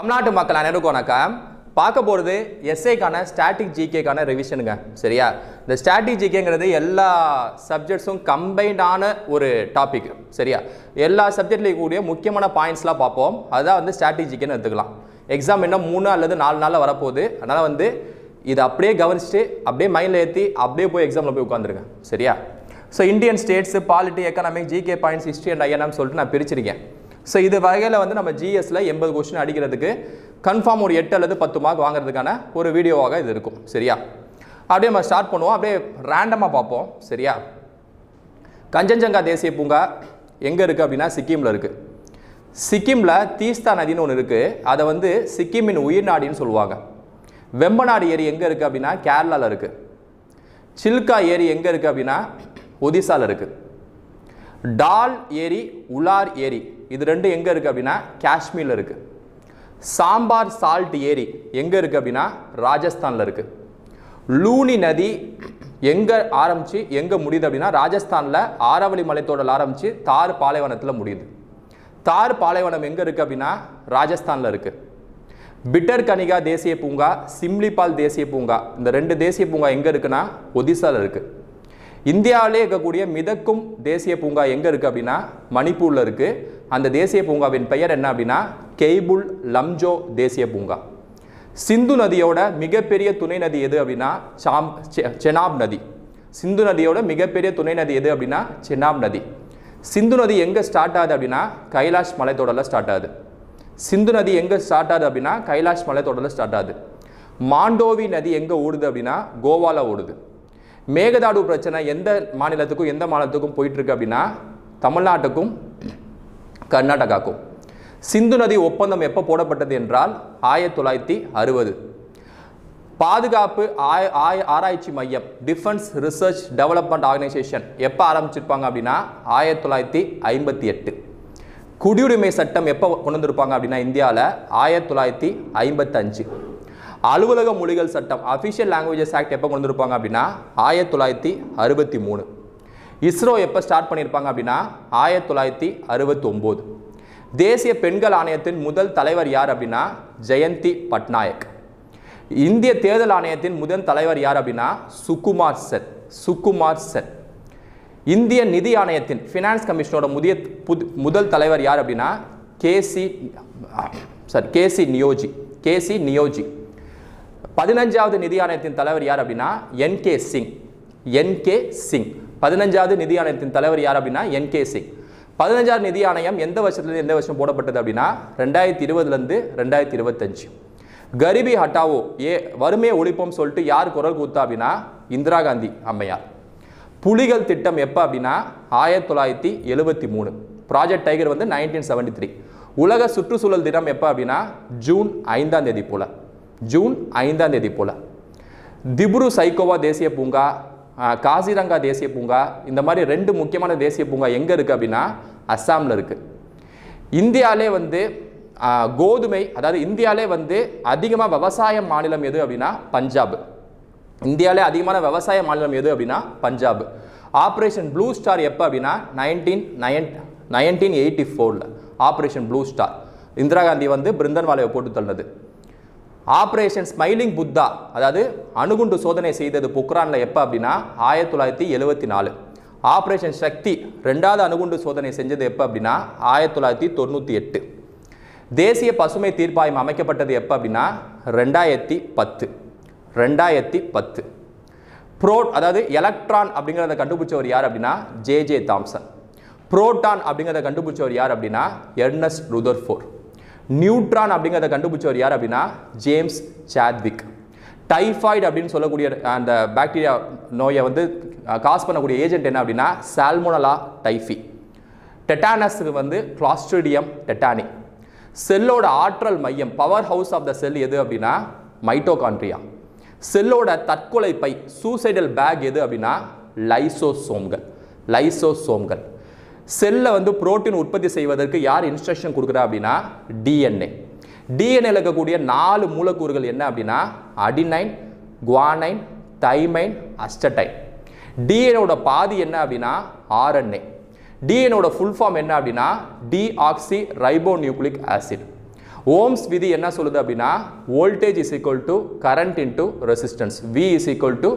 தமிழ்நாட்டு மக்கள் அனைவருக்கும் பார்க்க போகிறது எஸ்ஏக்கான ஸ்டாட்டிக் ஜிகேக்கான ரிவிஷனுங்க சரியா இந்த ஸ்டாட்டிக் ஜிகேங்கிறது எல்லா சப்ஜெக்ட்ஸும் கம்பைண்டான ஒரு டாபிக் சரியா எல்லா சப்ஜெக்ட்லேயும் கூடிய முக்கியமான பாயிண்ட்ஸ்லாம் பார்ப்போம் அதுதான் வந்து ஸ்டாட்டிக் ஜிகேன்னு எடுத்துக்கலாம் எக்ஸாம் இன்னும் மூணு அல்லது நாலு நாளில் வரப்போகுது அதனால் வந்து இதை அப்படியே கவனிச்சுட்டு அப்படியே மைண்டில் ஏற்றி அப்படியே போய் எக்ஸாமில் போய் உட்காந்துருங்க சரியா so Indian states polity economic GK points history and INM சொல்லிட்டு நான் பிரிச்சிருக்கேன் ஸோ இது வகையில் வந்து நம்ம ஜிஎஸில் எண்பது கொஸ்டின் அடிக்கிறதுக்கு கன்ஃபார்ம் ஒரு எட்டு அல்லது பத்து மார்க் வாங்குறதுக்கான ஒரு வீடியோவாக இது இருக்கும் சரியா அப்படியே நம்ம ஸ்டார்ட் பண்ணுவோம் அப்படியே ரேண்டமாக பார்ப்போம் சரியா கஞ்சன்ஜங்கா தேசிய பூங்கா எங்கே இருக்குது அப்படின்னா சிக்கிமில் இருக்குது சிக்கிமில் தீஸ்தா நதின்னு ஒன்று இருக்குது அதை வந்து சிக்கிமின் உயிர் நாடின்னு சொல்லுவாங்க வெம்பநாடு ஏரி எங்கே இருக்குது அப்படின்னா கேரளாவில் இருக்குது சில்கா ஏரி எங்கே இருக்குது அப்படின்னா ஒடிசாவில் இருக்குது டால் ஏரி உலார் ஏரி இது ரெண்டு எங்கே இருக்குது அப்படின்னா காஷ்மீரில் இருக்குது சாம்பார் சால்ட் ஏரி எங்கே இருக்குது அப்படின்னா ராஜஸ்தானில் இருக்குது லூனி நதி எங்கே ஆரம்பித்து எங்கே முடியுது அப்படின்னா ராஜஸ்தானில் ஆரவழி மலைத்தோடல் ஆரம்பித்து தார் பாலைவனத்தில் முடியுது தார் பாலைவனம் எங்கே இருக்குது அப்படின்னா ராஜஸ்தானில் இருக்குது பிட்டர் கனிகா தேசிய பூங்கா சிம்லிபால் தேசிய பூங்கா இந்த ரெண்டு தேசிய பூங்கா எங்கே இருக்குன்னா ஒடிசாவில் இருக்குது இந்தியாவிலே இருக்கக்கூடிய மிதக்கும் தேசிய பூங்கா எங்கே இருக்குது அப்படின்னா மணிப்பூரில் இருக்குது அந்த தேசிய பூங்காவின் பெயர் என்ன அப்படின்னா கெய்புல் லம்ஜோ தேசிய பூங்கா சிந்து நதியோட மிகப்பெரிய துணை நதி எது அப்படின்னா சாம் செனாப் நதி சிந்து நதியோட மிகப்பெரிய துணை நதி எது அப்படின்னா செனாப் நதி சிந்து நதி எங்கே ஸ்டார்ட் ஆகுது அப்படின்னா கைலாஷ் மலைத்தொடரில் ஸ்டார்ட் ஆகுது சிந்து நதி எங்கே ஸ்டார்ட் ஆகுது அப்படின்னா கைலாஷ் மலைத்தொடரில் ஸ்டார்ட் ஆகுது மாண்டோவி நதி எங்கே ஓடுது அப்படின்னா கோவாவில் ஓடுது மேகதாடு பிரச்சனை எந்த மாநிலத்துக்கும் எந்த மாநிலத்துக்கும் போயிட்டுருக்கு அப்படின்னா தமிழ்நாட்டுக்கும் கர்நாடகாக்கும் சிந்து நதி ஒப்பந்தம் எப்போ போடப்பட்டது என்றால் ஆயிரத்தி தொள்ளாயிரத்தி அறுபது பாதுகாப்பு ஆய ஆராய்ச்சி மையம் டிஃபென்ஸ் ரிசர்ச் டெவலப்மெண்ட் ஆர்கனைசேஷன் எப்போ ஆரம்பிச்சிருப்பாங்க அப்படின்னா ஆயிரத்தி தொள்ளாயிரத்தி ஐம்பத்தி எட்டு குடியுரிமை சட்டம் எப்போ கொண்டு வந்திருப்பாங்க அப்படின்னா இந்தியாவில் ஆயிரத்தி தொள்ளாயிரத்தி ஐம்பத்தஞ்சு அலுவலக மொழிகள் சட்டம் அஃபிஷியல் லாங்குவேஜஸ் ஆக்ட் எப்போ கொண்டு இருப்பாங்க அப்படின்னா ஆயிரத்தி தொள்ளாயிரத்தி அறுபத்தி மூணு இஸ்ரோ எப்போ ஸ்டார்ட் பண்ணியிருப்பாங்க அப்படின்னா ஆயிரத்தி தொள்ளாயிரத்தி ஒம்போது தேசிய பெண்கள் ஆணையத்தின் முதல் தலைவர் யார் அப்படின்னா ஜெயந்தி பட்நாயக் இந்திய தேர்தல் ஆணையத்தின் முதல் தலைவர் யார் அப்படின்னா சுகுமார் சென் சுகுமார் சென் இந்திய நிதி ஆணையத்தின் ஃபினான்ஸ் கமிஷனோட முதிய புது முதல் தலைவர் யார் அப்படின்னா கேசி சாரி கேசி நியோஜி கேசி நியோஜி பதினஞ்சாவது நிதி ஆணையத்தின் தலைவர் யார் அப்படின்னா N K Singh N K Singh பதினஞ்சாவது நிதி ஆணையத்தின் தலைவர் யார் அப்படின்னா என் கே சிங் பதினஞ்சாவது நிதி ஆணையம் எந்த வருஷத்துலேருந்து எந்த வருஷம் போடப்பட்டது அப்படின்னா ரெண்டாயிரத்தி இருபதுலேருந்து ரெண்டாயிரத்தி இருபத்தஞ்சு கரிபி ஹட்டாவோ ஏ வறுமையை ஒழிப்போம் சொல்லிட்டு யார் குரல் கூத்தா அப்படின்னா இந்திரா காந்தி அம்மையார் புலிகள் திட்டம் எப்போ அப்படின்னா ஆயிரத்தி தொள்ளாயிரத்தி எழுபத்தி மூணு ப்ராஜெக்ட் டைகர் வந்து நைன்டீன் செவன்டி த்ரீ உலக சுற்றுச்சூழல் தினம் எப்போ அப்படின்னா ஜூன் ஐந்தாம் தேதி போல் ஜூன் ஐந்தாம் தேதி போல் திப்ரு சைகோவா தேசிய பூங்கா காசிரங்கா தேசிய பூங்கா இந்த மாதிரி ரெண்டு முக்கியமான தேசிய பூங்கா எங்கே இருக்குது அப்படின்னா அஸ்ஸாமில் இருக்குது இந்தியாவிலே வந்து கோதுமை அதாவது இந்தியாவிலே வந்து அதிகமாக விவசாய மாநிலம் எது அப்படின்னா பஞ்சாப் இந்தியாவிலே அதிகமான விவசாய மாநிலம் எது அப்படின்னா பஞ்சாப் ஆப்ரேஷன் ப்ளூ ஸ்டார் எப்போ அப்படின்னா நைன்டீன் நயன் நைன்டீன் எயிட்டி ஃபோரில் operation blue star Indira Gandhi வந்து பிருந்தன்வாலையை போட்டு தள்ளது ஆப்ரேஷன் ஸ்மைலிங் புத்தா அதாவது அணுகுண்டு சோதனை செய்தது பொக்ரானில் எப்போ அப்படின்னா ஆயிரத்தி தொள்ளாயிரத்தி எழுபத்தி நாலு ஆப்ரேஷன் சக்தி ரெண்டாவது அணுகுண்டு சோதனை செஞ்சது எப்போ அப்படின்னா ஆயிரத்தி தொள்ளாயிரத்தி தொண்ணூற்றி எட்டு தேசிய பசுமை தீர்ப்பாயம் அமைக்கப்பட்டது எப்போ அப்படின்னா ரெண்டாயிரத்தி பத்து ரெண்டாயிரத்தி பத்து ப்ரோட் அதாவது எலக்ட்ரான் அப்படிங்கிறத கண்டுபிடிச்சவர் யார் அப்படின்னா ஜே ஜே தாம்சன் புரோட்டான் அப்படிங்கிறத கண்டுபிடிச்சவர் யார் அப்படின்னா எர்னஸ் ருதர்ஃபோர் நியூட்ரான் அப்படிங்கிறத கண்டுபிடிச்சவர் யார் அப்படின்னா ஜேம்ஸ் சாத்விக் டைஃபாய்டு அப்படின்னு சொல்லக்கூடிய அந்த பாக்டீரியா நோயை வந்து காஸ் பண்ணக்கூடிய ஏஜென்ட் என்ன அப்படின்னா சால்மோனலா டைஃபி டெட்டானஸுக்கு வந்து கிளாஸ்ட்ரிடியம் டெட்டானி செல்லோட ஆற்றல் மையம் power house of the cell எது அப்படின்னா மைட்டோகான்ட்ரியா செல்லோட தற்கொலை பை சூசைடல் பேக் எது அப்படின்னா லைசோசோம்கள் லைசோசோம்கள் செல்லை வந்து புரோட்டீன் உற்பத்தி செய்வதற்கு யார் இன்ஸ்ட்ரக்ஷன் கொடுக்குறா அப்படின்னா டிஎன்ஏ டிஎன்ஏல இருக்கக்கூடிய நாலு மூலக்கூறுகள் என்ன அப்படின்னா அடினைன் குவானைன் தைமைன் அஸ்டடைன் டிஎன்ஏட பாதி என்ன அப்படின்னா ஆர்என்ஏ டிஎன்ஏட ஃபுல் ஃபார்ம் என்ன அப்படின்னா deoxyribonucleic acid Ohm's விதி என்ன சொல்லுது அப்படின்னா voltage is equal to current into resistance V is equal to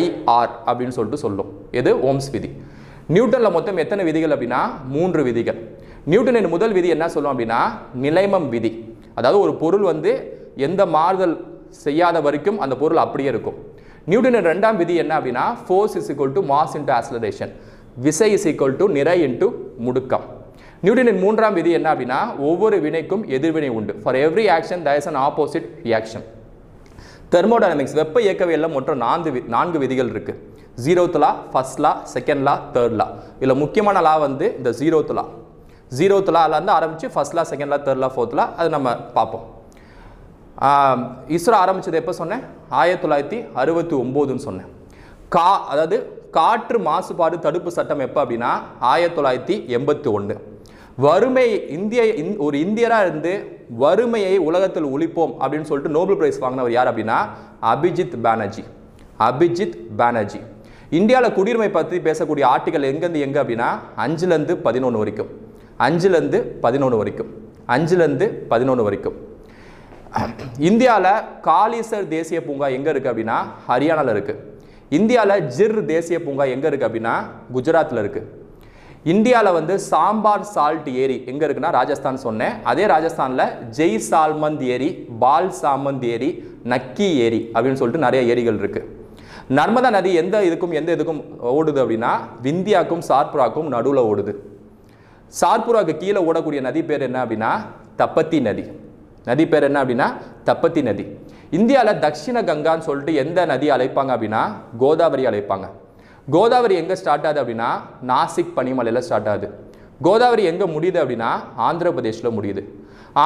IR அப்படின்னு சொல்லிட்டு சொல்லும் இது ஓம்ஸ் விதி நியூட்டனில் மொத்தம் எத்தனை விதிகள் அப்படின்னா மூன்று விதிகள் நியூட்டனின் முதல் விதி என்ன சொல்லுவோம் அப்படின்னா நிலைமம் விதி அதாவது ஒரு பொருள் வந்து எந்த மாறுதல் செய்யாத வரைக்கும் அந்த பொருள் அப்படியே இருக்கும் நியூட்டனின் ரெண்டாம் விதி என்ன அப்படின்னா force is equal to mass into acceleration விசை இஸ் ஈக்குவல் டு நிறை இன்டு முடுக்கம் நியூட்டனின் மூன்றாம் விதி என்ன அப்படின்னா ஒவ்வொரு வினைக்கும் எதிர்வினை உண்டு for every action there is an opposite reaction thermodynamics வெப்ப இயக்கவியலில் மொத்தம் நான்கு நான்கு விதிகள் இருக்குது zeroth law first law second law third law இதில் முக்கியமான லா வந்து இந்த ஜீரோத் லா ஜீரோத் லாலேருந்து ஆரம்பித்து first law second law third law fourth law அது நம்ம பார்ப்போம் இஸ்ரோ ஆரம்பித்தது எப்போ சொன்னேன் ஆயிரத்தி தொள்ளாயிரத்தி அறுபத்தி ஒம்போதுன்னு சொன்னேன் கா அதாவது காற்று மாசுபாடு தடுப்பு சட்டம் எப்போ அப்படின்னா ஆயிரத்தி தொள்ளாயிரத்தி எண்பத்தி ஒன்று வறுமை இந்திய ஒரு இந்தியராக இருந்து வறுமையை உலகத்தில் ஒழிப்போம் அப்படின்னு சொல்லிட்டு நோபல் பிரைஸ் வாங்கினவர் யார் அப்படின்னா அபிஜித் பானர்ஜி அபிஜித் பானர்ஜி இந்தியாவில் குடியுரிமை பற்றி பேசக்கூடிய ஆர்டிகல் எங்கேருந்து எங்கே அப்படின்னா அஞ்சுலேருந்து பதினொன்று வரைக்கும் அஞ்சுலேருந்து பதினொன்று வரைக்கும் அஞ்சுலேருந்து பதினொன்று வரைக்கும் இந்தியாவில் காலிசர் தேசிய பூங்கா எங்கே இருக்குது அப்படின்னா ஹரியானாவில் இருக்குது இந்தியாவில் ஜிர் தேசிய பூங்கா எங்கே இருக்குது அப்படின்னா குஜராத்தில் இருக்குது இந்தியாவில் வந்து சாம்பார் சால்ட் ஏரி எங்கே இருக்குன்னா ராஜஸ்தான் சொன்னேன் அதே ராஜஸ்தானில் ஜெய் சால்மந்த் ஏரி பால் சாமந்த் ஏரி நக்கி ஏரி அப்படின்னு சொல்லிட்டு நிறைய ஏரிகள் இருக்குது நர்மதா நதி எந்த இதுக்கும் எந்த இதுக்கும் ஓடுது அப்படின்னா விந்தியாக்கும் சார்புராக்கும் நடுவில் ஓடுது சார்புராக்கு கீழே ஓடக்கூடிய நதி பேர் என்ன அப்படின்னா தப்பத்தி நதி நதி பேர் என்ன அப்படின்னா தப்பத்தி நதி இந்தியாவில் தக்ஷிண கங்கான்னு சொல்லிட்டு எந்த நதி அழைப்பாங்க அப்படின்னா கோதாவரி அழைப்பாங்க கோதாவரி எங்கே ஸ்டார்ட் ஆகுது அப்படின்னா நாசிக் பனிமலையில் ஸ்டார்ட் ஆகுது கோதாவரி எங்கே முடியுது அப்படின்னா ஆந்திர பிரதேஷில் முடியுது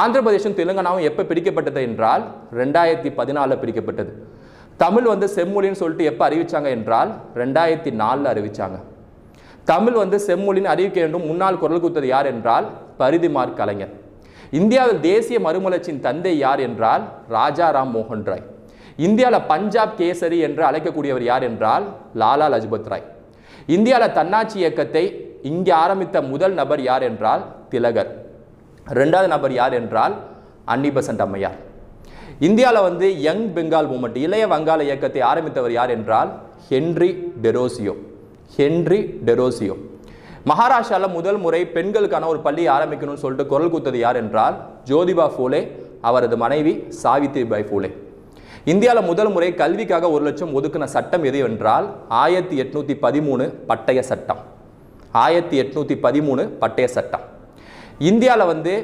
ஆந்திர பிரதேசம் தெலுங்கானாவும் எப்போ பிரிக்கப்பட்டது என்றால் ரெண்டாயிரத்தி பதினாலில் பிரிக்கப்பட்டது தமிழ் வந்து செம்மொழின்னு சொல்லிட்டு எப்போ அறிவித்தாங்க என்றால் ரெண்டாயிரத்தி நாலில் அறிவித்தாங்க தமிழ் வந்து செம்மொழின்னு அறிவிக்க வேண்டும் முன்னாள் குரல் கொடுத்தது யார் என்றால் பரிதிமார் கலைஞர் இந்தியாவில் தேசிய மறுமலர்ச்சியின் தந்தை யார் என்றால் ராஜா ராம் மோகன் ராய் இந்தியாவில் பஞ்சாப் கேசரி என்று அழைக்கக்கூடியவர் யார் என்றால் லாலா லஜ்பத் ராய் இந்தியாவில் தன்னாட்சி இயக்கத்தை இங்கே ஆரம்பித்த முதல் நபர் யார் என்றால் திலகர் ரெண்டாவது நபர் யார் என்றால் அன்னிபசன்ட் அம்மையார் இந்தியாவில் வந்து யங் பெங்கால் மூமெண்ட் இளைய வங்காள இயக்கத்தை ஆரம்பித்தவர் யார் என்றால் ஹென்ரி டெரோசியோ ஹென்ரி டெரோசியோ மகாராஷ்டிராவில் முதல் முறை பெண்களுக்கான ஒரு பள்ளியை ஆரம்பிக்கணும்னு சொல்லிட்டு குரல் கூத்தது யார் என்றால் ஜோதிபா ஃபூலே அவரது மனைவி பாய் ஃபூலே இந்தியாவில் முதல் முறை கல்விக்காக ஒரு லட்சம் ஒதுக்கின சட்டம் எது என்றால் ஆயிரத்தி எட்நூற்றி பதிமூணு பட்டய சட்டம் ஆயிரத்தி எட்நூற்றி பதிமூணு பட்டய சட்டம் இந்தியாவில் வந்து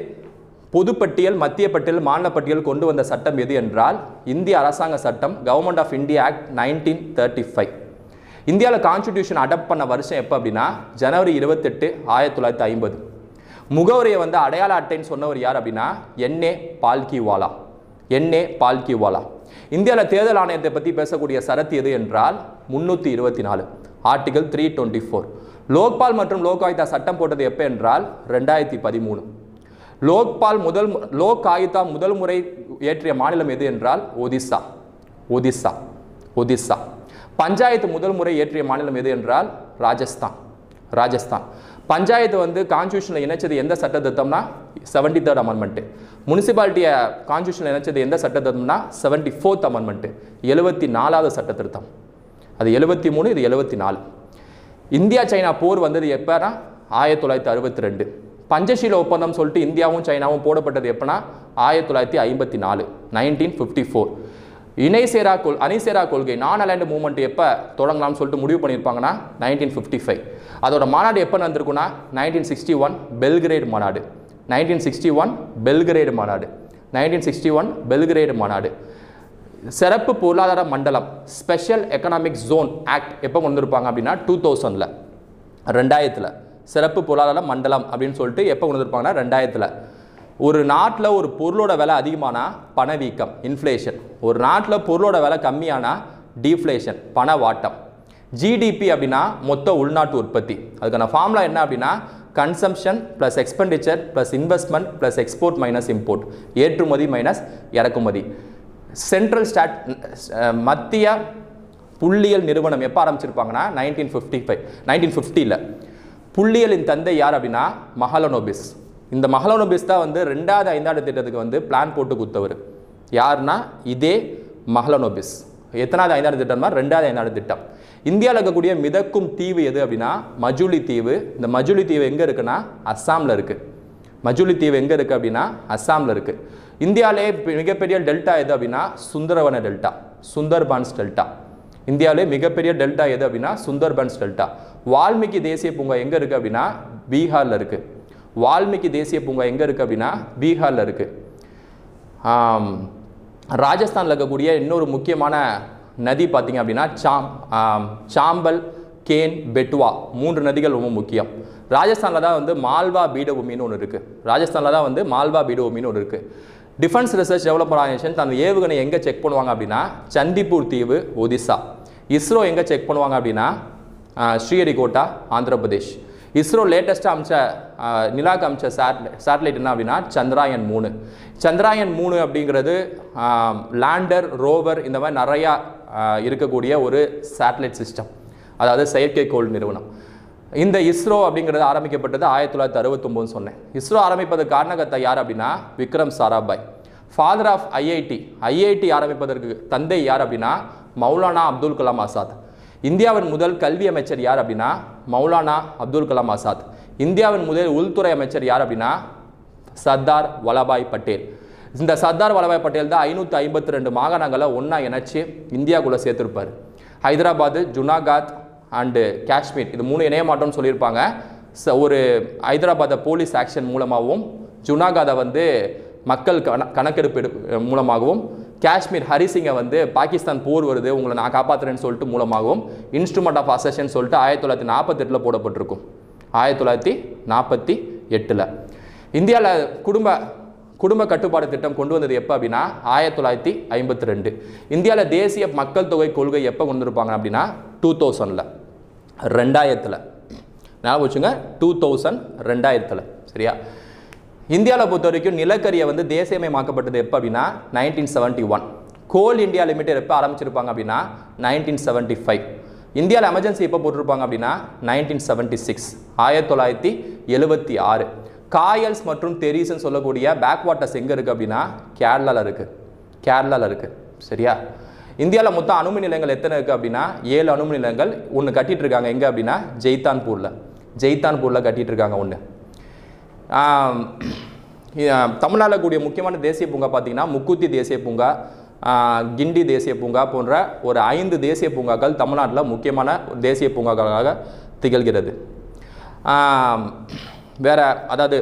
பொதுப்பட்டியல் மத்திய பட்டியல் மாநில பட்டியல் கொண்டு வந்த சட்டம் எது என்றால் இந்திய அரசாங்க சட்டம் government of India act nineteen thirty five இந்தியாவில் கான்ஸ்டியூஷன் அடாப்ட் பண்ண வருஷம் எப்போ அப்படின்னா ஜனவரி இருபத்தெட்டு ஆயிரத்தி தொள்ளாயிரத்தி ஐம்பது முகவரியை வந்து அடையாள அட்டைன்னு சொன்னவர் யார் அப்படின்னா என்னே பால்கிவாலா என்னே பால்கிவாலா இந்தியாவில் தேர்தல் ஆணையத்தை பற்றி பேசக்கூடிய சரத்து எது என்றால் முந்நூற்றி இருபத்தி நாலு article three twenty four Lokpal மற்றும் ஆயுதா சட்டம் போட்டது எப்போ என்றால் ரெண்டாயிரத்தி பதிமூணு லோக்பால் முதல் லோக் ஆயுதா முதல் முறை ஏற்றிய மாநிலம் எது என்றால் ஒதிசா ஒதிசா ஒதிசா பஞ்சாயத்து முதல் முறை இயற்றிய மாநிலம் எது என்றால் ராஜஸ்தான் ராஜஸ்தான் பஞ்சாயத்து வந்து கான்ஸ்டியூஷனில் இணைச்சது எந்த சட்ட திருத்தம்னா செவன்டி தேர்ட் அமெண்ட்மெண்ட்டு முனிசிபாலிட்டியை கான்ஸ்டியூஷனில் இணைச்சது எந்த சட்ட திருத்தம்னா செவன்டி ஃபோர்த் அமெண்ட்மெண்ட்டு எழுபத்தி நாலாவது சட்ட திருத்தம் அது எழுபத்தி மூணு இது எழுபத்தி நாலு இந்தியா சைனா போர் வந்தது எப்போனா ஆயிரத்தி தொள்ளாயிரத்தி அறுபத்தி ரெண்டு பஞ்சசீல ஒப்பந்தம் சொல்லிட்டு இந்தியாவும் சைனாவும் போடப்பட்டது எப்படின்னா ஆயிரத்தி தொள்ளாயிரத்தி ஐம்பத்தி நாலு நைன்டீன் ஃபிஃப்டி ஃபோர் இணைசேரா கொள் அணிசேரா கொள்கை நான் அலைண்ட் மூவ்மெண்ட் எப்போ தொடங்கலாம்னு சொல்லிட்டு முடிவு பண்ணியிருப்பாங்கன்னா நைன்டீன் ஃபிஃப்டி ஃபைவ் அதோட மாநாடு எப்போ நடந்திருக்குன்னா நைன்டீன் சிக்ஸ்டி ஒன் பெல்கிரேட் மாநாடு நைன்டீன் சிக்ஸ்டி ஒன் பெல்கிரேடு மாநாடு நைன்டீன் சிக்ஸ்டி ஒன் பெல்கிரேடு மாநாடு சிறப்பு பொருளாதார மண்டலம் ஸ்பெஷல் எக்கனாமிக் ஜோன் ஆக்ட் எப்போ கொண்டு வந்திருப்பாங்க அப்படின்னா டூ தௌசண்டில் ரெண்டாயிரத்தில் சிறப்பு பொருளாதார மண்டலம் அப்படின்னு சொல்லிட்டு எப்போ கொண்டு ரெண்டாயிரத்தில் ஒரு நாட்டில் ஒரு பொருளோட விலை அதிகமானா பணவீக்கம் இன்ஃப்ளேஷன் ஒரு நாட்டில் பொருளோட விலை கம்மியானா டீஃப்ளேஷன் பணவாட்டம் ஜிடிபி அப்படின்னா மொத்த உள்நாட்டு உற்பத்தி அதுக்கான ஃபார்முலா என்ன அப்படின்னா consumption plus expenditure plus investment plus export minus import ஏற்றுமதி மைனஸ் இறக்குமதி சென்ட்ரல் ஸ்டாட் மத்திய புள்ளியல் நிறுவனம் எப்போ ஆரம்பிச்சிருப்பாங்கன்னா நைன்டீன் ஃபிஃப்டி ஃபைவ் நைன்டீன் ஃபிஃப்டியில் புள்ளியலின் தந்தை யார் அப்படின்னா மஹலனோபிஸ் இந்த மஹலனோபிஸ் தான் வந்து ரெண்டாவது ஐந்தாண்டு திட்டத்துக்கு வந்து பிளான் போட்டு கொடுத்தவர் யாருன்னா இதே மஹலனோபிஸ் எத்தனாவது ஐந்தாவது திட்டம்னா ரெண்டாவது ஐந்தாவது திட்டம் இந்தியாவில் இருக்கக்கூடிய மிதக்கும் தீவு எது அப்படின்னா மஜூலி தீவு இந்த மஜுலி தீவு எங்கே இருக்குன்னா அஸ்ஸாமில் இருக்குது மஜூலி தீவு எங்கே இருக்குது அப்படின்னா அஸ்ஸாமில் இருக்குது இந்தியாவிலே மிகப்பெரிய டெல்டா எது அப்படின்னா சுந்தரவன டெல்டா சுந்தர்பான்ஸ் டெல்டா இந்தியாவிலே மிகப்பெரிய டெல்டா எது அப்படின்னா சுந்தர்பான்ஸ் டெல்டா வால்மீகி தேசிய பூங்கா எங்கே இருக்குது அப்படின்னா பீகாரில் இருக்குது வால்மீகி தேசிய பூங்கா எங்கே இருக்குது அப்படின்னா பீகாரில் இருக்குது ராஜஸ்தானில் இருக்கக்கூடிய இன்னொரு முக்கியமான நதி பார்த்திங்க அப்படின்னா சாம் சாம்பல் கேன் பெட்வா மூன்று நதிகள் ரொம்ப முக்கியம் ராஜஸ்தானில் தான் வந்து மால்வா பீடபூமின்னு ஒன்று இருக்குது ராஜஸ்தானில் தான் வந்து மால்வா பீடபூமின்னு ஒன்று இருக்குது டிஃபென்ஸ் ரிசர்ச் டெவலப்பர் ஆர்கனைசேஷன் தன் ஏவுகணை எங்கே செக் பண்ணுவாங்க அப்படின்னா சந்திப்பூர் தீவு ஒடிசா இஸ்ரோ எங்கே செக் பண்ணுவாங்க அப்படின்னா ஸ்ரீஹரிகோட்டா ஆந்திர பிரதேஷ் இஸ்ரோ லேட்டஸ்ட்டாக அமிச்ச நிலாக்கு அமிச்ச சேட்டலை சேட்டலைட் என்ன அப்படின்னா சந்திராயன் மூணு சந்திராயன் மூணு அப்படிங்கிறது லேண்டர் ரோவர் இந்த மாதிரி நிறையா இருக்கக்கூடிய ஒரு சேட்டலைட் சிஸ்டம் அதாவது செயற்கைக்கோள் நிறுவனம் இந்த இஸ்ரோ அப்படிங்கிறது ஆரம்பிக்கப்பட்டது ஆயிரத்தி தொள்ளாயிரத்தி அறுபத்தொம்போதுன்னு சொன்னேன் இஸ்ரோ ஆரம்பிப்பதற்கு காரணகத்தை யார் அப்படின்னா Vikram Sarabhai father of IIT IIT ஆரம்பிப்பதற்கு தந்தை யார் அப்படின்னா மௌலானா அப்துல் கலாம் ஆசாத் இந்தியாவின் முதல் கல்வி அமைச்சர் யார் அப்படின்னா மௌலானா அப்துல் கலாம் ஆசாத் இந்தியாவின் முதல் உள்துறை அமைச்சர் யார் அப்படின்னா சர்தார் வல்லபாய் பட்டேல் இந்த சர்தார் வல்லபாய் பட்டேல் தான் ஐநூற்றி ஐம்பத்தி ரெண்டு மாகாணங்களை ஒன்றா இணைச்சி இந்தியாவுக்குள்ளே சேர்த்துருப்பார் ஹைதராபாத் ஜுனாகாத் அண்டு காஷ்மீர் இது மூணு இணைய மாட்டோம்னு சொல்லியிருப்பாங்க ஒரு ஹைதராபாத்தை போலீஸ் ஆக்ஷன் மூலமாகவும் ஜுனாகாதை வந்து மக்கள் கண கணக்கெடுப்பு மூலமாகவும் காஷ்மீர் ஹரிசிங்கை வந்து பாகிஸ்தான் போர் வருது உங்களை நான் காப்பாற்றுறேன்னு சொல்லிட்டு மூலமாகவும் இன்ஸ்ட்ருமெண்ட் ஆஃப் அசஷன் சொல்லிட்டு ஆயிரத்தி தொள்ளாயிரத்தி நாற்பத்தெட்டில் போடப்பட்டிருக்கும் ஆயிரத்தி தொள்ளாயிரத்தி நாற்பத்தி எட்டில் இந்தியாவில் குடும்ப குடும்ப கட்டுப்பாடு திட்டம் கொண்டு வந்தது எப்போ அப்படின்னா ஆயிரத்தி தொள்ளாயிரத்தி ஐம்பத்தி ரெண்டு இந்தியாவில் தேசிய மக்கள் தொகை கொள்கை எப்போ கொண்டு வந்துருப்பாங்க அப்படின்னா டூ தௌசண்டில் ரெண்டாயிரத்தில் ஞாபகம் வச்சுங்க டூ தௌசண்ட் ரெண்டாயிரத்தில் சரியா இந்தியாவில் பொறுத்த வரைக்கும் நிலக்கரியை வந்து தேசியமயமாக்கப்பட்டது எப்போ அப்படின்னா nineteen seventy one coal India limited எப்போ ஆரம்பிச்சிருப்பாங்க அப்படின்னா நைன்டீன் செவன்டி ஃபைவ் இந்தியாவில் எமர்ஜென்சி எப்போ போட்டிருப்பாங்க அப்படின்னா நைன்டீன் செவன்ட்டி சிக்ஸ் ஆயிரத்தி தொள்ளாயிரத்தி எழுபத்தி ஆறு காயல்ஸ் மற்றும் தெரிசுன்னு சொல்லக்கூடிய பேக் வாட்டர்ஸ் எங்கே இருக்குது அப்படின்னா கேரளாவில் இருக்குது கேரளாவில் இருக்குது சரியா இந்தியாவில் மொத்தம் அணுமி நிலையங்கள் எத்தனை இருக்குது அப்படின்னா ஏழு அணுமின் நிலையங்கள் ஒன்று கட்டிகிட்டு இருக்காங்க எங்கே அப்படின்னா ஜெய்தான்பூரில் ஜெய்தான்பூரில் கட்டிகிட்டு இருக்காங்க ஒன்று தமிழ்நாட்டில் கூடிய முக்கியமான தேசிய பூங்கா பார்த்திங்கன்னா முக்குத்தி தேசிய பூங்கா கிண்டி தேசிய பூங்கா போன்ற ஒரு ஐந்து தேசிய பூங்காக்கள் தமிழ்நாட்டில் முக்கியமான தேசிய பூங்காக்களாக திகழ்கிறது வேறு அதாவது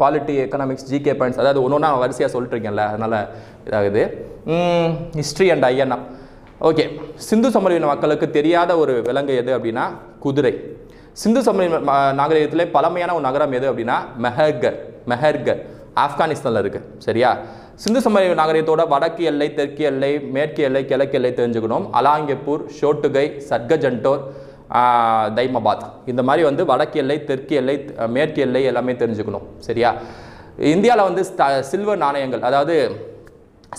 பாலிட்டி எக்கனாமிக்ஸ் ஜிகே பாயிண்ட்ஸ் அதாவது ஒன்று ஒன்றா வரிசையாக சொல்லிட்டுருக்கேன்ல அதனால் இதாகுது history and INM okay Sindhu சமரவின மக்களுக்கு தெரியாத ஒரு விலங்கு எது அப்படின்னா குதிரை சிந்து சமய நாகரிகத்திலே பழமையான ஒரு நகரம் எது அப்படின்னா மெஹர்கர் மெஹர்கர் ஆப்கானிஸ்தானில் இருக்குது சரியா சிந்து சமய நாகரிகத்தோட வடக்கு எல்லை தெற்கு எல்லை மேற்கு எல்லை கிழக்கு எல்லை தெரிஞ்சுக்கணும் அலாங்கப்பூர் ஷோட்டுகை சர்க்கஜண்டோர் தைமபாத் இந்த மாதிரி வந்து வடக்கு எல்லை தெற்கு எல்லை மேற்கு எல்லை எல்லாமே தெரிஞ்சுக்கணும் சரியா இந்தியாவில் வந்து சில்வர் நாணயங்கள் அதாவது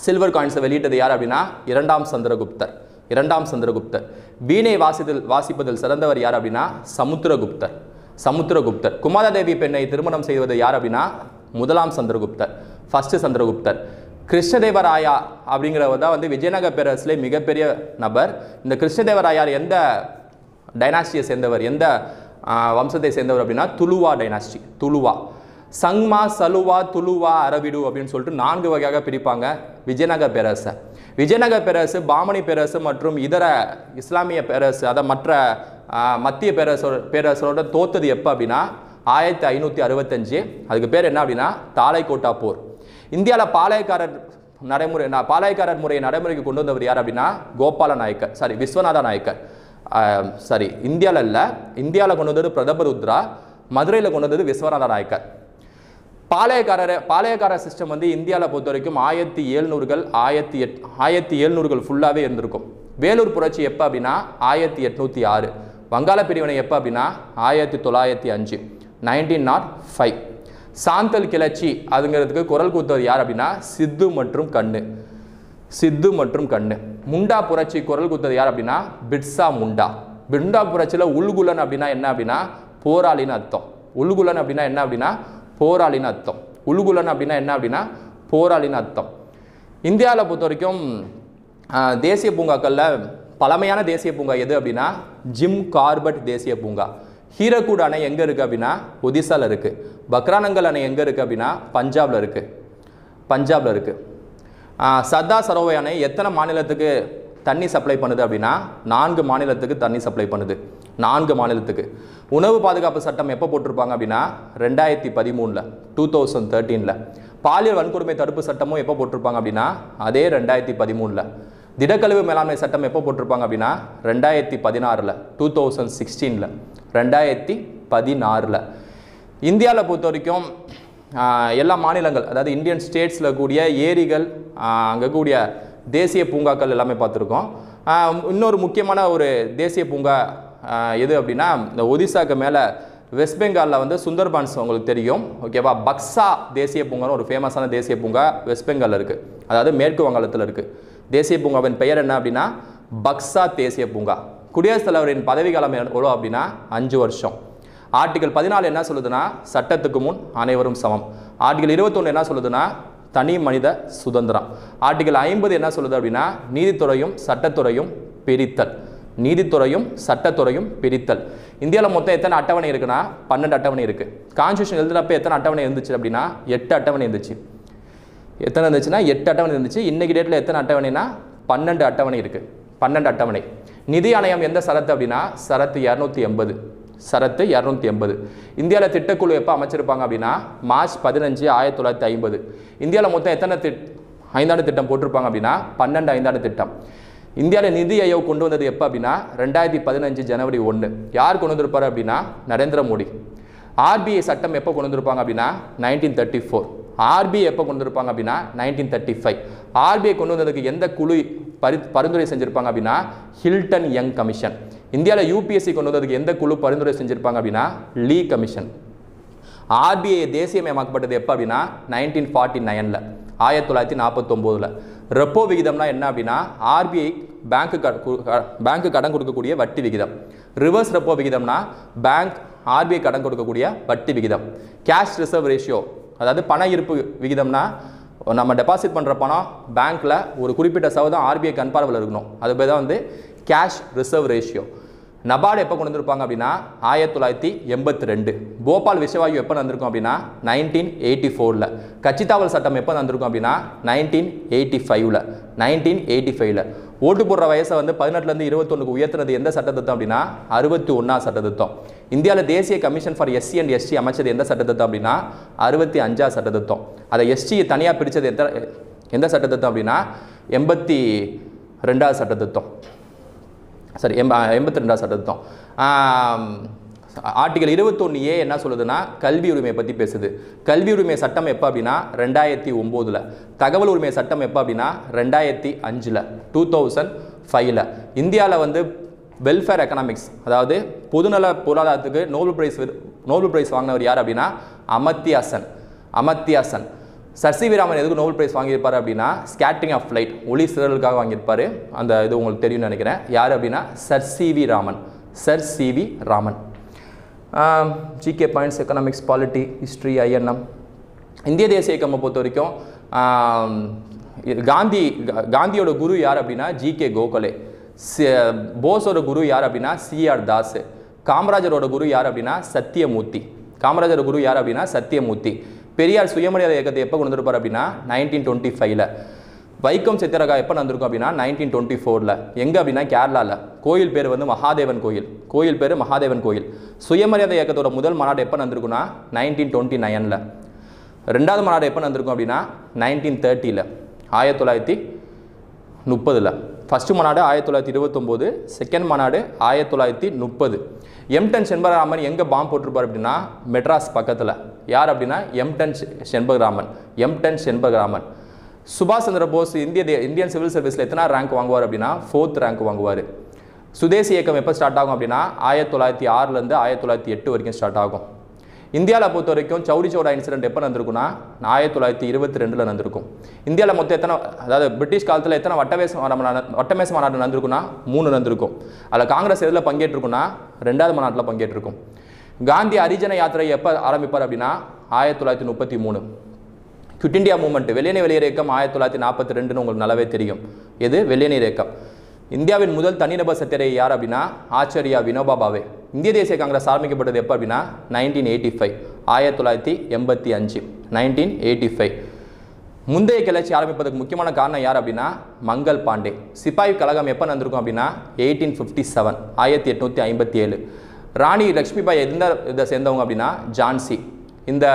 சில்வர் காயின்ஸை வெளியிட்டது யார் அப்படின்னா இரண்டாம் சந்திரகுப்தர் இரண்டாம் சந்திரகுப்தர் வீணை வாசிதல் வாசிப்பதில் சிறந்தவர் யார் அப்படின்னா சமுத்திரகுப்தர் சமுத்திரகுப்தர் குமாரதேவி பெண்ணை திருமணம் செய்வது யார் அப்படின்னா முதலாம் சந்திரகுப்தர் ஃபஸ்ட்டு சந்திரகுப்தர் கிருஷ்ணதேவராயா அப்படிங்கிறவர் தான் வந்து விஜயநகர பேரரசிலே மிகப்பெரிய நபர் இந்த கிருஷ்ணதேவராயார் எந்த டைனாஸ்டியை சேர்ந்தவர் எந்த வம்சத்தை சேர்ந்தவர் அப்படின்னா துளுவா டைனாஸ்டி துளுவா சங்மா சலுவா துளுவா அரவிடு அப்படின்னு சொல்லிட்டு நான்கு வகையாக பிரிப்பாங்க விஜயநகர் பேரரசை விஜயநகர் பேரரசு பாமணி பேரரசு மற்றும் இதர இஸ்லாமிய பேரரசு அதை மற்ற மத்திய பேரரசோட பேரரசோட தோத்தது எப்போ அப்படின்னா ஆயிரத்தி ஐநூற்றி அறுபத்தஞ்சு அதுக்கு பேர் என்ன அப்படின்னா தாலைக்கோட்டா போர் இந்தியாவில் பாளையக்காரர் நடைமுறை நான் பாளையக்காரர் முறையை நடைமுறைக்கு கொண்டு வந்தவர் யார் அப்படின்னா கோபால நாயக்கர் சாரி விஸ்வநாத நாயக்கர் சாரி இந்தியாவில் இல்லை இந்தியாவில் கொண்டு வந்தது பிரதம ருத்ரா மதுரையில் கொண்டு வந்தது விஸ்வநாத நாயக்கர் பாளையக்காரர் பாளையக்கார சிஸ்டம் வந்து இந்தியாவில் பொறுத்த வரைக்கும் ஆயிரத்தி எழுநூறுகள் ஆயிரத்தி எட் ஆயிரத்தி எழுநூறுகள் ஃபுல்லாகவே இருந்திருக்கும் வேலூர் புரட்சி எப்போ அப்படின்னா ஆயிரத்தி எட்நூற்றி ஆறு வங்காள பிரிவினை எப்போ அப்படின்னா ஆயிரத்தி தொள்ளாயிரத்தி அஞ்சு நைன்டீன் நாட் ஃபைவ் சாந்தல் கிளர்ச்சி அதுங்கிறதுக்கு குரல் கூத்தது யார் அப்படின்னா சித்து மற்றும் கண்ணு சித்து மற்றும் கண்ணு முண்டா புரட்சி குரல் கூத்தது யார் அப்படின்னா பிட்ஸா முண்டா பிண்டா புரட்சியில் உள்குலன் அப்படின்னா என்ன அப்படின்னா போராளின்னு அர்த்தம் உள்குலன் அப்படின்னா என்ன அப்படின்னா போராளின்னு அர்த்தம் உள்குலன் அப்படின்னா என்ன அப்படின்னா போராளின்னு அர்த்தம் இந்தியாவில் பொறுத்த வரைக்கும் தேசிய பூங்காக்களில் பழமையான தேசிய பூங்கா எது அப்படின்னா ஜிம் கார்பட் தேசிய பூங்கா ஹீரக்கூட் அணை எங்கே இருக்குது அப்படின்னா ஒதிசாவில் இருக்குது பக்ரானங்கல் அணை எங்கே இருக்குது அப்படின்னா பஞ்சாபில் இருக்குது பஞ்சாபில் இருக்குது சர்தா சரோவை அணை எத்தனை மாநிலத்துக்கு தண்ணி சப்ளை பண்ணுது அப்படின்னா நான்கு மாநிலத்துக்கு தண்ணி சப்ளை பண்ணுது நான்கு மாநிலத்துக்கு உணவு பாதுகாப்பு சட்டம் எப்போ போட்டிருப்பாங்க அப்படின்னா ரெண்டாயிரத்தி பதிமூணில் டூ தௌசண்ட் தேர்ட்டீனில் பாலியல் வன்கொடுமை தடுப்பு சட்டமும் எப்போ போட்டிருப்பாங்க அப்படின்னா அதே ரெண்டாயிரத்தி பதிமூணில் திடக்கழிவு மேலாண்மை சட்டம் எப்போ போட்டிருப்பாங்க அப்படின்னா ரெண்டாயிரத்தி பதினாறில் டூ தௌசண்ட் சிக்ஸ்டீனில் ரெண்டாயிரத்தி பதினாறில் இந்தியாவில் பொறுத்த வரைக்கும் எல்லா மாநிலங்கள் அதாவது இந்தியன் ஸ்டேட்ஸில் கூடிய ஏரிகள் அங்கே கூடிய தேசிய பூங்காக்கள் எல்லாமே பார்த்துருக்கோம் இன்னொரு முக்கியமான ஒரு தேசிய பூங்கா எது அப்படின்னா இந்த ஒதிசாக்கு மேலே வெஸ்ட் பெங்காலில் வந்து சுந்தர்பான்ஸ் உங்களுக்கு தெரியும் ஓகேவா பக்ஸா தேசிய பூங்கான்னு ஒரு ஃபேமஸான தேசிய பூங்கா வெஸ்ட் பெங்காலில் இருக்குது அதாவது மேற்கு வங்காளத்தில் இருக்குது தேசிய பூங்காவின் பெயர் என்ன அப்படின்னா பக்ஸா தேசிய பூங்கா குடியரசுத் தலைவரின் பதவிக்காலம் எவ்வளோ அப்படின்னா அஞ்சு வருஷம் ஆர்டிகல் பதினாலு என்ன சொல்லுதுன்னா சட்டத்துக்கு முன் அனைவரும் சமம் ஆர்டிகல் இருபத்தொன்று என்ன சொல்லுதுன்னா தனி மனித சுதந்திரம் ஆர்டிகல் ஐம்பது என்ன சொல்லுது அப்படின்னா நீதித்துறையும் சட்டத்துறையும் பிரித்தல் நீதித்துறையும் சட்டத்துறையும் பிரித்தல் இந்தியாவில் மொத்தம் எத்தனை அட்டவணை இருக்குன்னா பன்னெண்டு அட்டவணை இருக்குது கான்ஸ்டியூஷன் எழுதுனப்போ எத்தனை அட்டவணை இருந்துச்சு அப்படின்னா எட்டு அட்டவணை இருந்துச்சு எத்தனை இருந்துச்சுன்னா எட்டு அட்டவணை இருந்துச்சு இன்றைக்கி டேட்டில் எத்தனை அட்டவணைனா பன்னெண்டு அட்டவணை இருக்குது பன்னெண்டு அட்டவணை நிதி ஆணையம் எந்த சரத்து அப்படின்னா சரத்து இரநூத்தி எண்பது சரத்து இரநூத்தி எண்பது இந்தியாவில் திட்டக்குழு எப்போ அமைச்சிருப்பாங்க அப்படின்னா மார்ச் பதினஞ்சு ஆயிரத்தி தொள்ளாயிரத்தி ஐம்பது இந்தியாவில் மொத்தம் எத்தனை திட் ஐந்தாண்டு திட்டம் போட்டிருப்பாங்க அப்படின்னா பன்னெண்டு ஐந்தாண்டு திட்டம் இந்தியாவில் நிதி ஆயோக் கொண்டு வந்தது எப்போ அப்படின்னா ரெண்டாயிரத்தி பதினஞ்சு ஜனவரி ஒன்று யார் கொண்டு வந்திருப்பார் அப்படின்னா நரேந்திர மோடி ஆர்பிஐ சட்டம் எப்போ கொண்டு வந்திருப்பாங்க அப்படின்னா நைன்டீன் தேர்ட்டி ஃபோர் ஆர்பிஐ எப்போ கொண்டு வந்திருப்பாங்க அப்படின்னா நைன்டீன் தேர்ட்டி ஃபைவ் ஆர்பிஐ கொண்டு வந்ததுக்கு எந்த குழு பரி பரிந்துரை செஞ்சுருப்பாங்க அப்படின்னா ஹில்டன் யங் கமிஷன் இந்தியாவில் யூபிஎஸ்சி கொண்டு வந்ததுக்கு எந்த குழு பரிந்துரை செஞ்சுருப்பாங்க அப்படின்னா லீ கமிஷன் ஆர்பிஐ தேசியமயமாக்கப்பட்டது எப்போ அப்படின்னா நைன்டீன் ஃபார்ட்டி நைனில் ஆயிரத்தி தொள்ளாயிரத்தி நாற்பத்தொம்போதில் ரெப்போ விகிதம்னா என்ன அப்படின்னா ஆர்பிஐ பேங்க்கு பேங்க்கு கடன் கொடுக்கக்கூடிய வட்டி விகிதம் ரிவர்ஸ் ரெப்போ விகிதம்னா பேங்க் ஆர்பிஐ கடன் கொடுக்கக்கூடிய வட்டி விகிதம் கேஷ் ரிசர்வ் ரேஷியோ அதாவது பண இருப்பு விகிதம்னா நம்ம டெபாசிட் பண்ணுற பணம் பேங்க்கில் ஒரு குறிப்பிட்ட சவதம் ஆர்பிஐ கண்பார்வையில் இருக்கணும் அது பேர் தான் வந்து கேஷ் ரிசர்வ் ரேஷியோ நபார்டு எப்போ கொண்டு வந்திருப்பாங்க அப்படின்னா ஆயிரத்தி தொள்ளாயிரத்தி எண்பத்தி ரெண்டு போபால் விஷவாயு எப்போ வந்திருக்கும் அப்படின்னா நைன்டீன் எயிட்டி ஃபோரில் கச்சித்தாவல் சட்டம் எப்போ வந்திருக்கும் அப்படின்னா நைன்டீன் எயிட்டி ஃபைவ்ல நைன்டீன் எயிட்டி ஃபைவ்ல ஓட்டு போடுற வயசை வந்து பதினெட்டுலேருந்து இருபத்தொன்னுக்கு உயர்த்தினது எந்த சட்டத்திட்டம் அப்படின்னா அறுபத்தி ஒன்றா சட்டத்திட்டம் இந்தியாவில் தேசிய commission for SC and ST அமைச்சது எந்த சட்டத்திட்டம் அப்படின்னா அறுபத்தி அஞ்சா சட்டத்திட்டம் அதை எஸ்டி தனியாக பிரித்தது எந்த எந்த சட்டத்திட்டம் அப்படின்னா எண்பத்தி ரெண்டாவது சட்டத்திட்டம் சரி எம்ப எண்பத்தி ரெண்டாவது சட்டத்திட்டம் ஆர்டிகல் இருபத்தொன்று ஏ என்ன சொல்லுதுன்னா கல்வி உரிமையை பற்றி பேசுது கல்வி உரிமை சட்டம் எப்போ அப்படின்னா ரெண்டாயிரத்தி ஒம்போதில் தகவல் உரிமை சட்டம் எப்போ அப்படின்னா ரெண்டாயிரத்தி அஞ்சில் டூ தௌசண்ட் ஃபைவ்ல இந்தியாவில் வந்து வெல்ஃபேர் எக்கனாமிக்ஸ் அதாவது பொதுநல பொருளாதாரத்துக்கு நோபல் பிரைஸ் நோபல் பிரைஸ் வாங்கினவர் யார் அப்படின்னா அமர்த்தியாசன் அமர்த்தியாசன் சசி வீராமன் எதுக்கு நோபல் பிரைஸ் வாங்கியிருப்பார் அப்படின்னா ஸ்கேட்டிங் ஆஃப் லைட் ஒளி சிறலுக்காக வாங்கியிருப்பார் அந்த இது உங்களுக்கு தெரியும்னு நினைக்கிறேன் யார் அப்படின்னா sir C V Raman sir C V Raman GK points economics polity history INM இந்திய தேசிய இயக்கம் பொறுத்த வரைக்கும் காந்தி காந்தியோட குரு யார் அப்படின்னா ஜிகே கோகலே போஸோட குரு யார் அப்படின்னா சிஆர் தாஸ் காமராஜரோட குரு யார் அப்படின்னா சத்தியமூர்த்தி காமராஜர் குரு யார் அப்படின்னா சத்தியமூர்த்தி பெரியார் சுயமரியாதை இயக்கத்தை எப்போ கொண்டு வந்திருப்பார் அப்படின்னா நைன்டீன் டுவெண்ட்டி ஃபைவ்ல வைக்கம் சித்திரகா எப்போ நடந்திருக்கும் அப்படின்னா நைன்டீன் டுவெண்ட்டி ஃபோரில் எங்கே அப்படின்னா கேரளாவில் கோயில் பேர் வந்து மகாதேவன் கோயில் கோயில் பேர் மகாதேவன் கோயில் சுயமரியாதை இயக்கத்தோட முதல் மாநாடு எப்போ நடந்திருக்குன்னா நைன்டீன் டுவெண்ட்டி நைனில் ரெண்டாவது மாநாடு எப்போ நடந்திருக்கும் அப்படின்னா நைன்டீன் தேர்ட்டியில் ஆயிரத்தி தொள்ளாயிரத்தி முப்பதில் ஃபஸ்ட்டு மாநாடு ஆயிரத்தி தொள்ளாயிரத்தி இருபத்தொம்போது செகண்ட் மாநாடு ஆயிரத்தி தொள்ளாயிரத்தி முப்பது எம்டன் செண்பகராமன் எங்கே பாம்பு போட்டிருப்பார் அப்படின்னா மெட்ராஸ் பக்கத்தில் யார் அப்படின்னா எம்டன் செண்பகராமன் எம்டன் செண்பகராமன் சுபாஷ் சந்திர போஸ் இந்திய இந்தியன் சிவில் சர்வீஸில் எத்தனை ரேங்க் வாங்குவார் அப்படின்னா ஃபோர்த் ரேங்க் வாங்குவார் சுதேசி இயக்கம் எப்போ ஸ்டார்ட் ஆகும் அப்படின்னா ஆயிரத்தி தொள்ளாயிரத்தி ஆறுலேருந்து ஆயிரத்தி தொள்ளாயிரத்தி எட்டு வரைக்கும் ஸ்டார்ட் ஆகும் இந்தியாவில் பொறுத்த வரைக்கும் சௌரி சௌரா இன்சிடென்ட் எப்போ நடந்திருக்குன்னா ஆயிரத்தி தொள்ளாயிரத்தி இருபத்தி ரெண்டில் நடந்திருக்கும் இந்தியாவில் மொத்தம் எத்தனை அதாவது பிரிட்டிஷ் காலத்தில் எத்தனை வட்டமேச வட்டமேச மாநாடு நடந்திருக்குன்னா மூணு நடந்திருக்கும் அதில் காங்கிரஸ் எதில் பங்கேற்றிருக்குன்னா ரெண்டாவது மாநாட்டில் பங்கேற்றிருக்கும் காந்தி அரிஜன யாத்திரை எப்போ ஆரம்பிப்பார் அப்படின்னா ஆயிரத்தி தொள்ளாயிரத்தி முப்பத்தி மூணு குவிட் இண்டியா மூமெண்ட் வெள்ளியணை வெளியேற இயக்கம் ஆயிரத்தி தொள்ளாயிரத்தி நாற்பத்தி ரெண்டுன்னு உங்களுக்கு நல்லாவே தெரியும் எது வெள்ளியணை இயக்கம் இந்தியாவின் முதல் தனிநபர் சத்தியரை யார் அப்படின்னா ஆச்சரியா வினோபா பாவே இந்திய தேசிய காங்கிரஸ் ஆரம்பிக்கப்பட்டது எப்போ அப்படின்னா நைன்டீன் எயிட்டி ஃபைவ் ஆயிரத்தி தொள்ளாயிரத்தி எண்பத்தி அஞ்சு நைன்டீன் எயிட்டி ஃபைவ் முந்தைய கிளர்ச்சி ஆரம்பிப்பதற்கு முக்கியமான காரணம் யார் அப்படின்னா மங்கள் பாண்டே சிப்பாய் கழகம் எப்போ நடந்திருக்கும் அப்படின்னா எயிட்டீன் ஃபிஃப்டி செவன் ஆயிரத்தி எட்நூற்றி ஐம்பத்தி ஏழு ராணி லக்ஷ்மிபாய் எந்த இதை சேர்ந்தவங்க அப்படின்னா ஜான்சி இந்த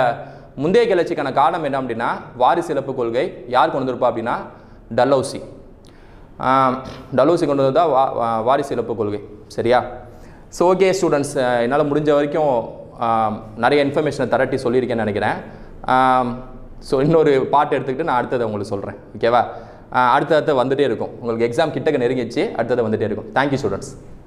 முந்தைய கிளர்ச்சிக்கான காரணம் என்ன அப்படின்னா வாரிசு இழப்பு கொள்கை யார் கொண்டு வந்திருப்பா அப்படின்னா டல்லௌசி டல்லோசி கொண்டு வந்தால் வா வாரிசு இழப்பு கொள்கை சரியா ஸோ ஓகே ஸ்டூடெண்ட்ஸ் என்னால் முடிஞ்ச வரைக்கும் நிறைய இன்ஃபர்மேஷனை தரட்டி சொல்லியிருக்கேன்னு நினைக்கிறேன் ஸோ இன்னொரு பாட்டு எடுத்துக்கிட்டு நான் அடுத்ததை உங்களுக்கு சொல்கிறேன் ஓகேவா அடுத்தடுத்த வந்துகிட்டே இருக்கும் உங்களுக்கு எக்ஸாம் கிட்டக்க நெருங்கிச்சு அடுத்தது வந்துகிட்டே இருக்கும் தேங்க்யூ ஸ்டூடெண்ட்ஸ்